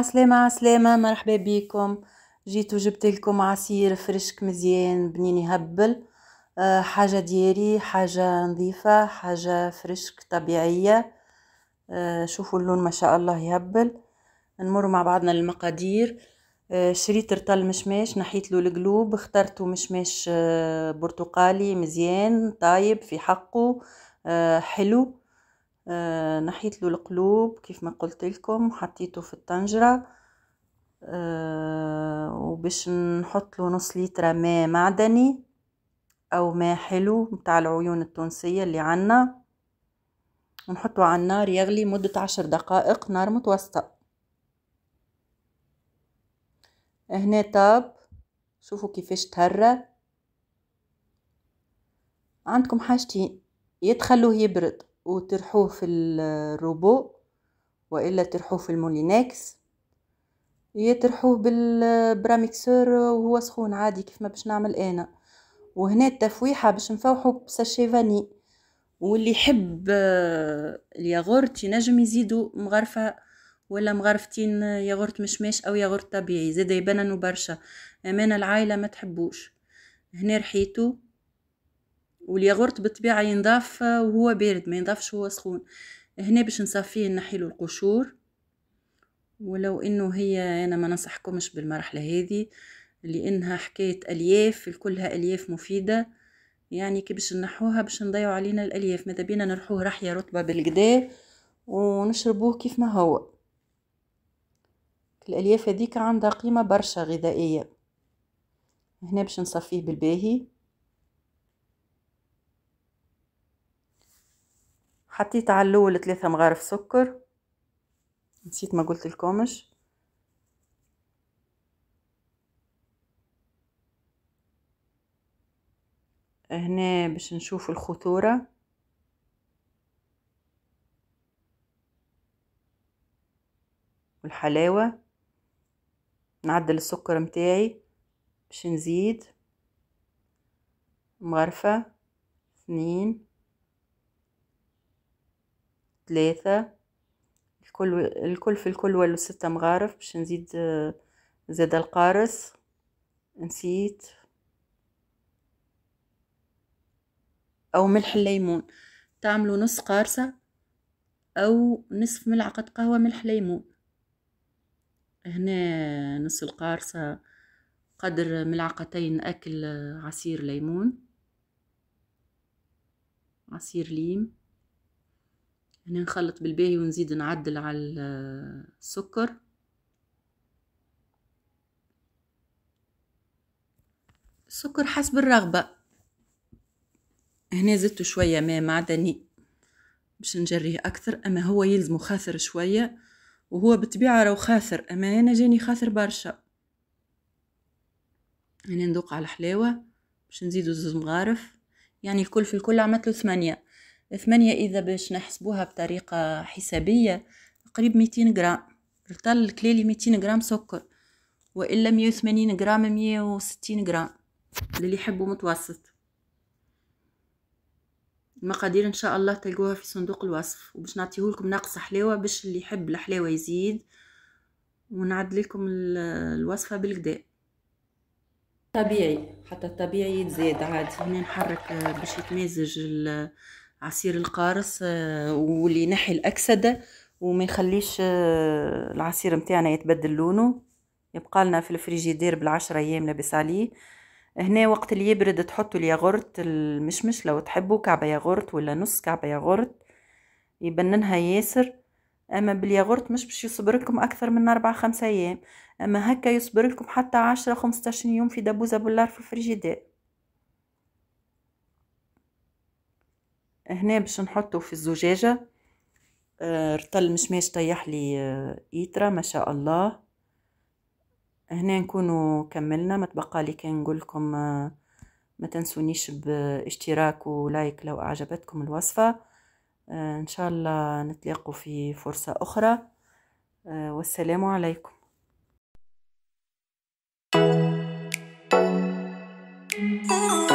عسلامة عسلامة مرحبا بكم جيت وجبت لكم عصير فرشك مزيان بنين يهبل آه، حاجة دياري حاجة نظيفة حاجة فرشك طبيعية آه، شوفوا اللون ما شاء الله يهبل نمر مع بعضنا المقادير آه، شريت رطل مشماش نحيت له القلوب اخترته مشماش برتقالي مزيان طايب في حقه حلو آه، نحيت له القلوب كيف ما قلت لكم حطيته في الطنجره آه، وباش نحط له نص لتر ماء معدني او ماء حلو متاع العيون التونسيه اللي عنا ونحطه على النار يغلي مده عشر دقائق نار متوسطه هنا طاب شوفوا كيفاش تهرى عندكم حاجتين يتخلوه يبرد وترحوه في الروبو والا ترحوه في المولينكس يترحوه بالبراميكسور وهو سخون عادي كيف ما باش نعمل انا وهنا التفويحه باش نفوحو بساشي فاني واللي يحب آه، الياغورت ينجم يزيدو مغرفه ولا مغرفتين آه، ياغورت مشماش او ياغورت طبيعي زاد يبانن برشا امانه العائله ما تحبوش هنا رحيتو والياغورت بالطبيعه ينضاف آه، وهو بارد ما ينضافش وهو سخون هنا باش نصفيه نحيلو القشور ولو انه هي انا ما ننصحكمش بالمرحله هذه لانها حكايه الياف كلها الياف مفيده يعني كي باش نحوها باش نضيعوا علينا الالياف ماذا بينا نرحوه رحيه رطبه بالقدا ونشربوه كيف ما هو الالياف هذيك عندها قيمه برشا غذائيه هنا باش نصفيه بالباهي حطيت على الاول ثلاثة مغارف سكر نسيت ما قلت لكمش هنا باش نشوف الخطورة والحلاوة نعدل السكر متاعي باش نزيد مغرفة اثنين ثلاثة الكل الكل في الكل ولو ستة مغارف باش نزيد آه، زاد القارص نسيت او ملح الليمون تعملوا نص قارصة او نصف ملعقة قهوة ملح ليمون هنا نص القارصة قدر ملعقتين اكل آه، عصير ليمون عصير ليم هنا نخلط بالباهي ونزيد نعدل على السكر السكر حسب الرغبة هنا زدت شوية ماء معدني باش نجريه أكثر أما هو يلزمو خاثر شوية وهو بالطبيعة راهو خاثر أما أنا جاني خاثر برشا هنا ندوق على الحلاوة باش نزيدو زوز مغارف يعني الكل في الكل عملتلو ثمانية ثمانية إذا باش نحسبوها بطريقة حسابية قريب ميتين غرام رطل الكليلي ميتين غرام سكر وإلا مية وثمانين غرام مية وستين غرام للي يحبوا متوسط المقادير ان شاء الله تلقوها في صندوق الوصف وباش نعطيهولكم ناقص حلاوه باش اللي يحب الحلاوه يزيد ونعدل لكم الوصفه بالقداء طبيعي حتى الطبيعي يتزاد عادي هنا نحرك آه، باش يتمازج عصير القارص آه، واللي ينحي الاكسده وما يخليش آه، العصير متاعنا يتبدل لونه يبقى لنا في الفريجيدير بالعشرة ايام لابس عليه هنا وقت اللي يبرد تحطوا الياغورت المشمش لو تحبوا كعبه ياغورت ولا نص كعبه ياغورت يبننها ياسر اما بالياغورت مش باش يصبركم اكثر من أربعة خمسة ايام اما هكا يصبرلكم حتى عشرة عشر يوم في دبوزه بولار في الفريجيدير هنا باش نحطه في الزجاجة رطل آه، مشماش طيح لي آه، إيترا ما شاء الله هنا نكونوا كملنا ما تبقى لي كان نقولكم آه، ما تنسونيش باشتراك ولايك لو أعجبتكم الوصفة إن شاء الله نتلاقوا في فرصة أخرى والسلام عليكم Oh